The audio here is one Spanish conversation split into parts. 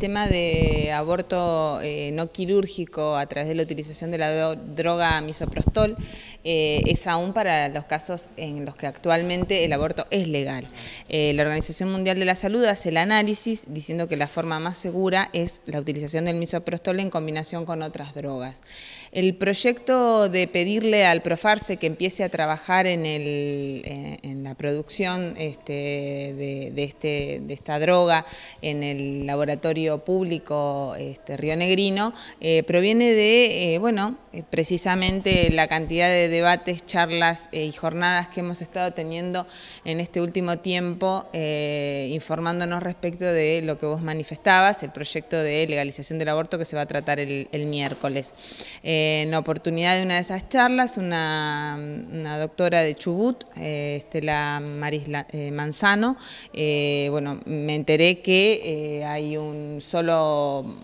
tema de aborto eh, no quirúrgico a través de la utilización de la droga misoprostol eh, es aún para los casos en los que actualmente el aborto es legal. Eh, la Organización Mundial de la Salud hace el análisis diciendo que la forma más segura es la utilización del misoprostol en combinación con otras drogas. El proyecto de pedirle al Profarse que empiece a trabajar en el la producción este, de, este, de, esta droga en el laboratorio público este, Río Negrino eh, proviene de, eh, bueno, eh, precisamente la cantidad de debates, charlas y jornadas que hemos estado teniendo en este último tiempo, informándonos respecto de lo que vos manifestabas, el proyecto de legalización del aborto que se va a tratar el, miércoles. en oportunidad de una de esas charlas, una, una doctora de Chubut, la Maris eh, Manzano, eh, bueno, me enteré que eh, hay un solo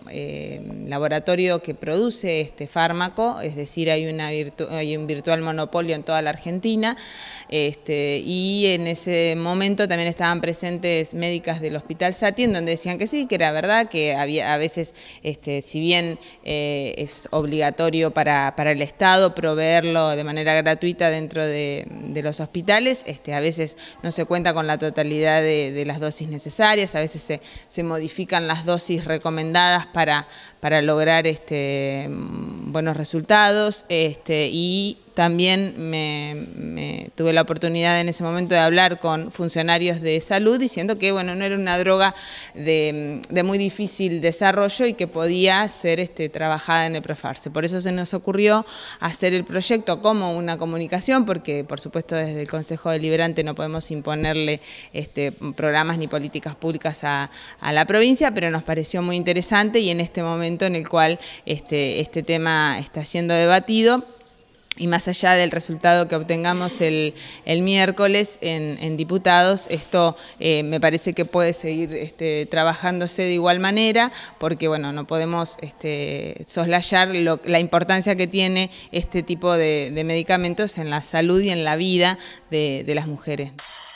laboratorio que produce este fármaco, es decir, hay, una hay un virtual monopolio en toda la Argentina, este, y en ese momento también estaban presentes médicas del Hospital Satien, donde decían que sí, que era verdad, que había a veces, este, si bien es obligatorio para, el Estado proveerlo de manera gratuita dentro de, los hospitales, este, a a veces no se cuenta con la totalidad de, las dosis necesarias, a veces se, se modifican las dosis recomendadas para, para lograr este, mm, buenos resultados este, y también me, tuve la oportunidad en ese momento de hablar con funcionarios de salud diciendo que bueno, no era una droga de, muy difícil desarrollo y que podía ser este, trabajada en el Profarse. Por eso se nos ocurrió hacer el proyecto como una comunicación, porque por supuesto desde el Consejo Deliberante no podemos imponerle este, programas ni políticas públicas a, la provincia, pero nos pareció muy interesante y en este momento en el cual este, este tema está siendo debatido, y más allá del resultado que obtengamos el, el miércoles en, en, diputados, esto eh, me parece que puede seguir este, trabajándose de igual manera, porque bueno, no podemos este, soslayar la importancia que tiene este tipo de, medicamentos en la salud y en la vida de las mujeres.